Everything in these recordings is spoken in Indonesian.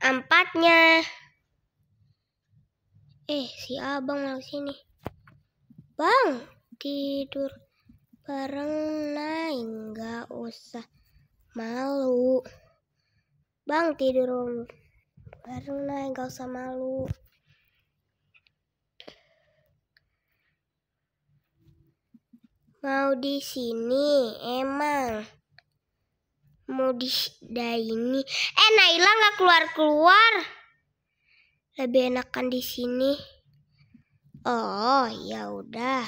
empatnya. Eh, si abang mau sini. Bang, tidur bareng naik nggak usah malu. Bang, tidur bareng naik nggak usah malu. Mau di sini, emang mau di ini Eh Naila nggak keluar keluar. Lebih enakan di sini. Oh ya udah.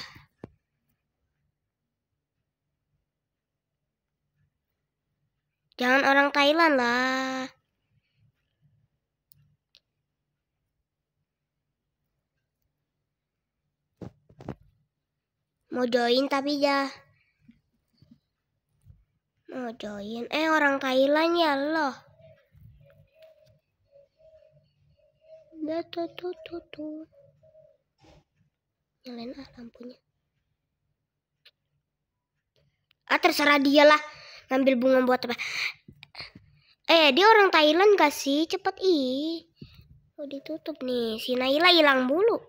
Jangan orang Thailand lah. Mau join tapi ya. Mau join? Eh orang Thailand ya loh. Udah tuh tuh tuh tuh. Nyalain ah lampunya. Ah terserah dia lah ngambil bunga buat apa. Eh dia orang Thailand gak sih? Cepet ih. Oh ditutup nih. Si Naila hilang bulu.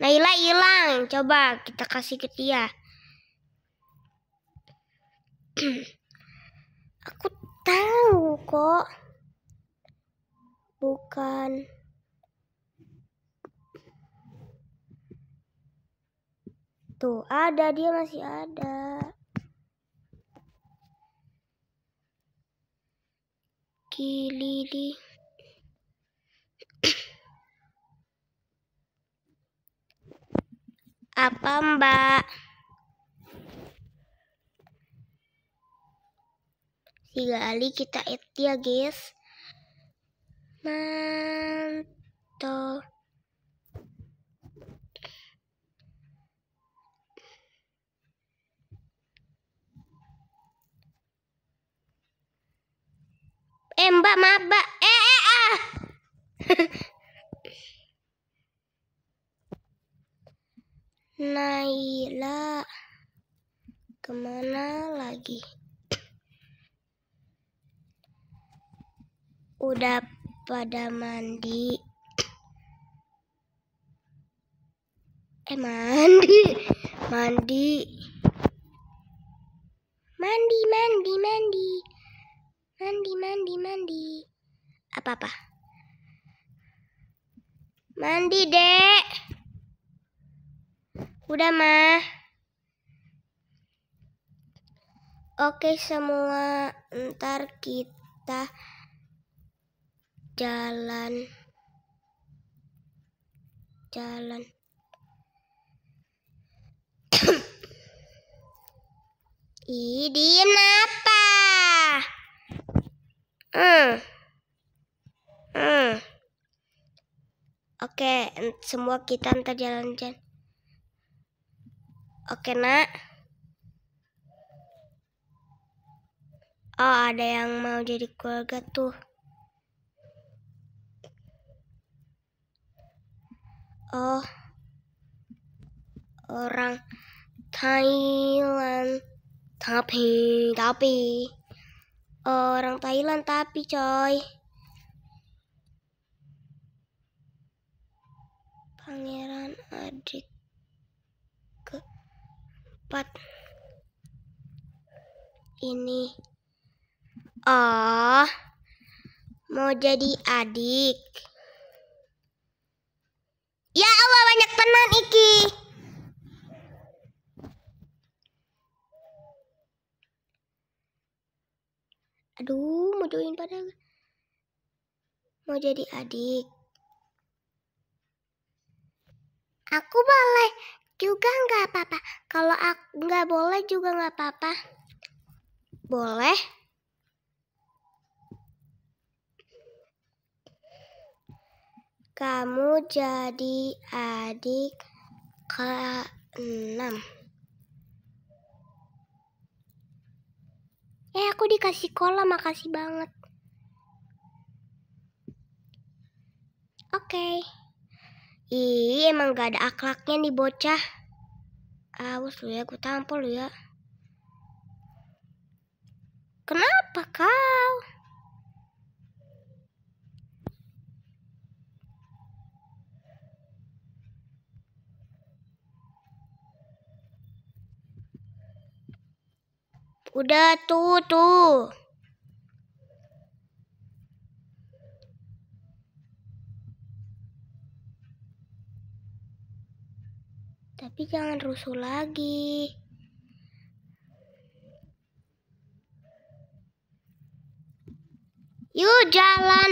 Naila hilang. Coba kita kasih ke dia. Aku tahu kok. Bukan Tuh, ada dia masih ada. Kilili. alih kita add ya guys mantap eh mbak maaf mbak eh eh ah Naila kemana lagi? udah pada mandi eh mandi mandi mandi mandi mandi mandi mandi mandi apa apa mandi dek udah mah oke semua ntar kita jalan jalan Ih, apa? Hmm. Hmm. Oke, semua kita ntar jalan-jalan. Oke, Nak. Oh, ada yang mau jadi keluarga tuh. oh orang Thailand tapi tapi orang Thailand tapi coy pangeran adik keempat ini oh mau jadi adik Ya Allah banyak tenan iki. Aduh, mau join pada mau jadi adik. Aku boleh juga nggak apa-apa. Kalau aku nggak boleh juga nggak apa-apa. Boleh. Kamu jadi adik ke enam Eh, aku dikasih kolam makasih banget. Oke. Okay. Ih, emang gak ada akhlaknya nih bocah. Awas lu ya, aku tampol lu ya. Kenapa kau? Udah tuh tuh. Tapi jangan rusuh lagi. Yuk jalan.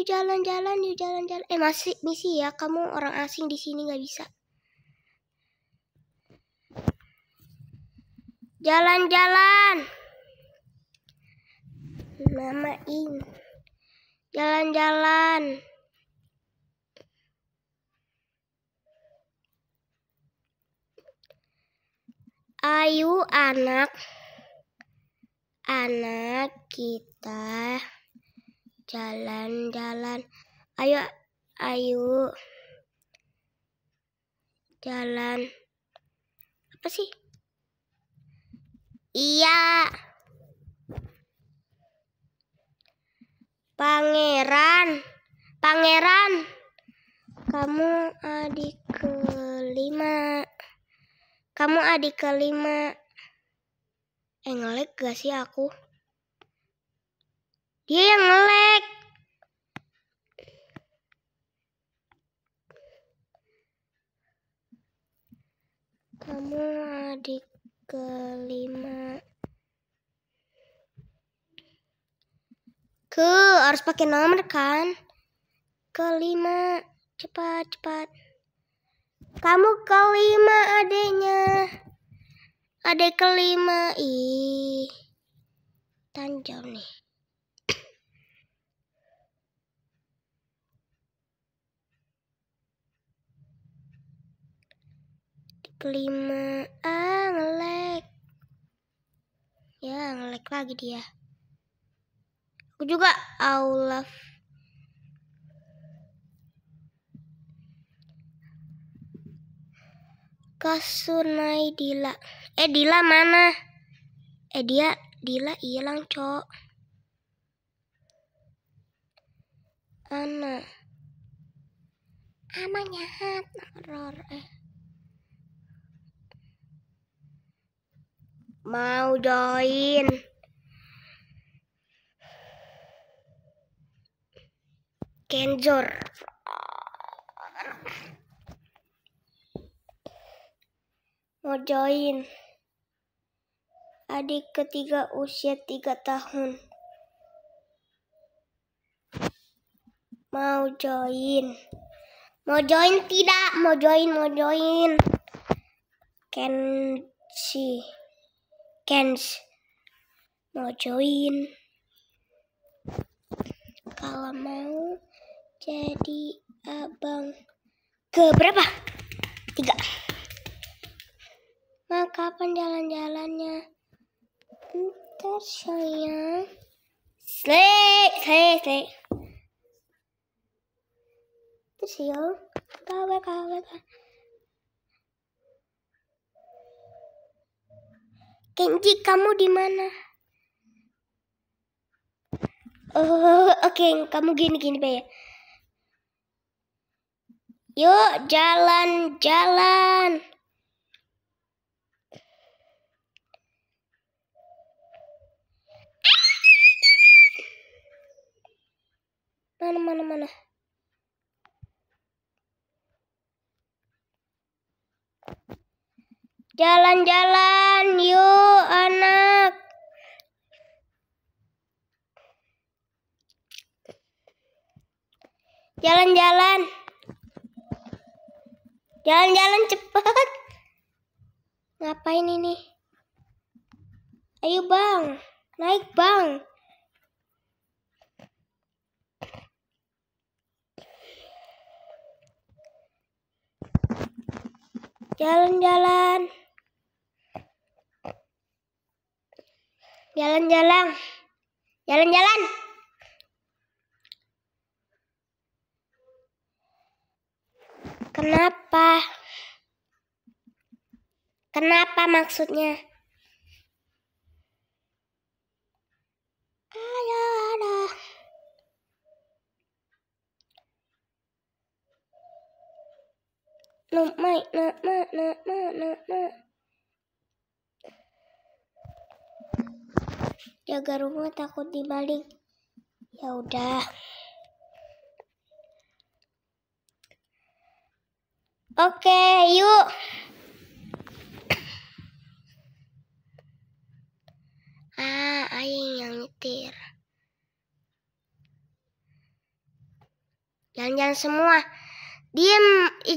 yuk jalan-jalan yuk jalan-jalan eh masih misi ya kamu orang asing di sini nggak bisa jalan-jalan nama ini. jalan-jalan Ayo anak anak kita jalan-jalan. Ayo, ayo. Jalan. Apa sih? Iya. Pangeran. Pangeran. Kamu adik kelima. Kamu adik kelima. Eh, ngelag gak sih aku? Dia yang ngelek. Kamu adik kelima. Ke harus pakai nomor kan? Kelima. Cepat, cepat. Kamu kelima adiknya. Adik kelima. Ih. Tanjau nih. kelima ah ngelek ya ngelek lagi dia aku juga love Kasunai Dila eh Dila mana eh dia Dila hilang cok Ana Amanya hat horor eh mau join Kenzor mau join adik ketiga usia tiga tahun mau join mau join tidak mau join mau join Kenzi Kens mau join kalau mau jadi abang ke berapa? Tiga. maka kapan jalan-jalannya? Ntar sayang. Slik, slik, slik. Terus yuk, kabar, Kenji, kamu di mana? Oh, oke, okay. kamu gini gini ya. Yuk, jalan, jalan. Ah! Mana, mana, mana. Jalan-jalan yuk anak. Jalan-jalan. Jalan-jalan cepat. Ngapain ini? Ayo bang, naik bang. Jalan-jalan. Jalan-jalan. Jalan-jalan. Kenapa? Kenapa maksudnya? Ayo ada. No, my, no, no, no, no, jaga rumah takut dimaling. Ya udah. Oke, yuk. Ah, aing yang nyetir. Jangan-jangan semua. Diem,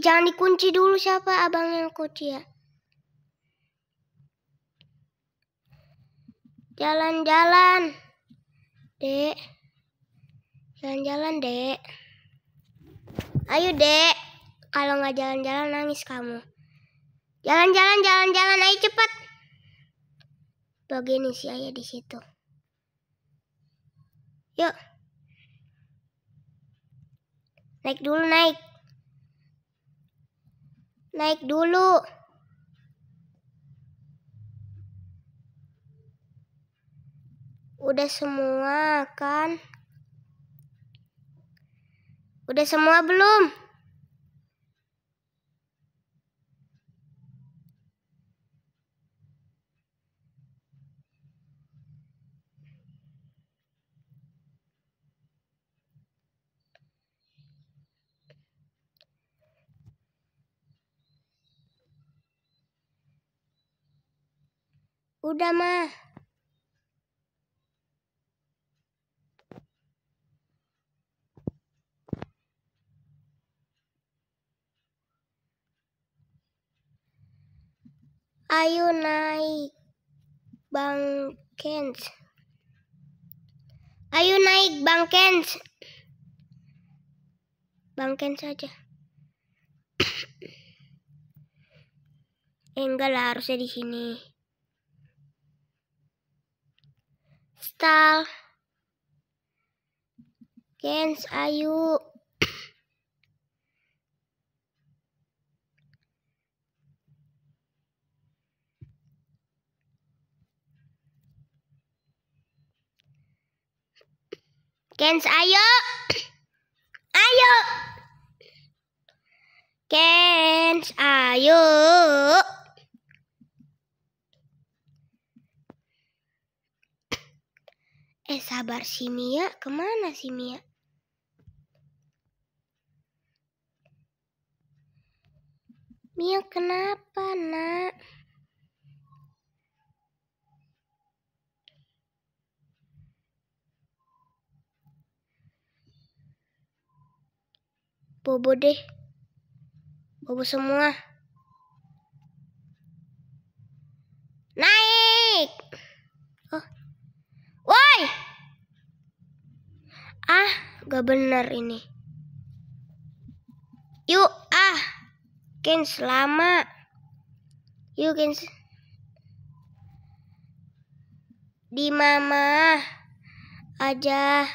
jangan dikunci dulu siapa abang yang kunci ya. Jalan-jalan. Dek. Jalan-jalan, Dek. Ayo, Dek. Kalau nggak jalan-jalan nangis kamu. Jalan-jalan, jalan-jalan, ayo cepat. Begini si ayah di situ. Yuk. Naik dulu, naik. Naik dulu. Udah semua kan? Udah semua belum? Udah mah. Ayo naik Bang Kens. Ayo naik Bang Kens. Bang Kens aja, eh, enggak lah harusnya di sini. Stal. Kens, ayo. Kens, ayo. Ayo. Kens, ayo. Eh sabar si Mia, kemana si Mia? Mia kenapa nak? bobo deh. Bobo semua. Naik. Oh. Woi. Ah, gak bener ini. Yuk, ah. Ken selama. Yuk, Ken. Di mama aja.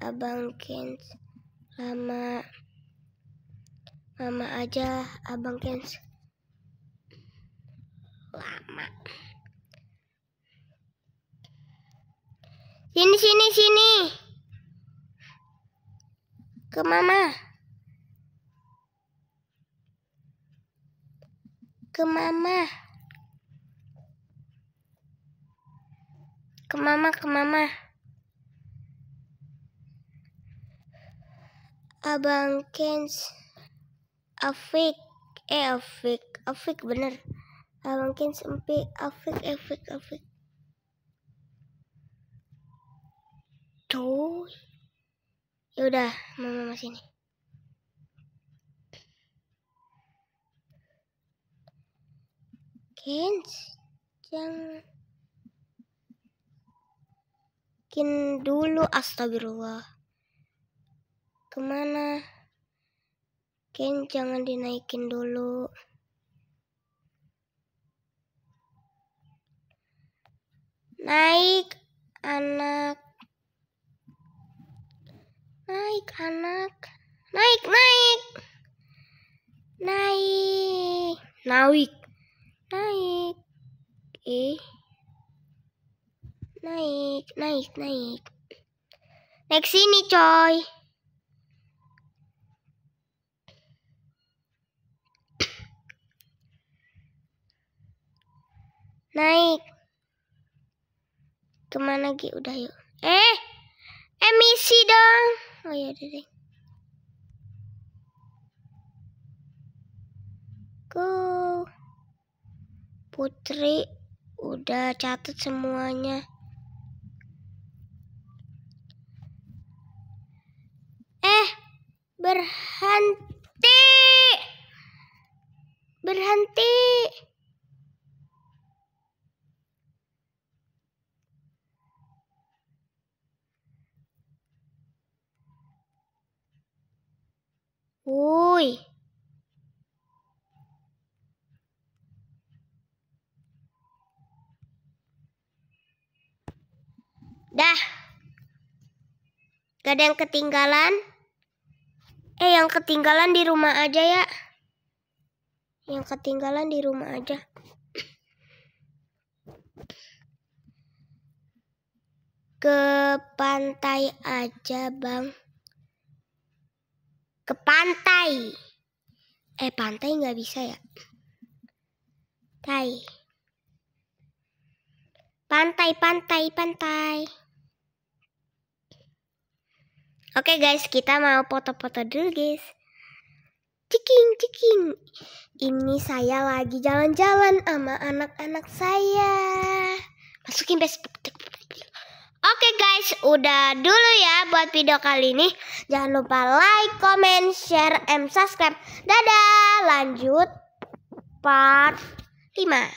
Abang Ken. Mama Mama aja Abang Kens Lama Sini sini sini Ke mama Ke mama Ke mama ke mama Abang Kens Afik eh Afik Afik bener Abang Kens empi Afik Afik Afik tuh yaudah mama masih ini Kens jangan Kin dulu astagfirullah kemana? Ken jangan dinaikin dulu. Naik anak. Naik anak. Naik, naik. Naik. Naik. Naik. Eh. Naik, naik, naik. Naik sini, coy. Naik. Kemana lagi? Udah yuk. Eh, emisi dong. Oh ya deh. deh. Go. Putri udah catat semuanya. Gak ada yang ketinggalan? Eh, yang ketinggalan di rumah aja ya. Yang ketinggalan di rumah aja. Ke pantai aja, Bang. Ke pantai. Eh, pantai nggak bisa ya. pantai Pantai, pantai, pantai. Oke guys, kita mau foto-foto dulu guys. Ciking, ciking. Ini saya lagi jalan-jalan sama anak-anak saya. Masukin Facebook. Oke guys, udah dulu ya buat video kali ini. Jangan lupa like, comment, share, and subscribe. Dadah, lanjut part 5.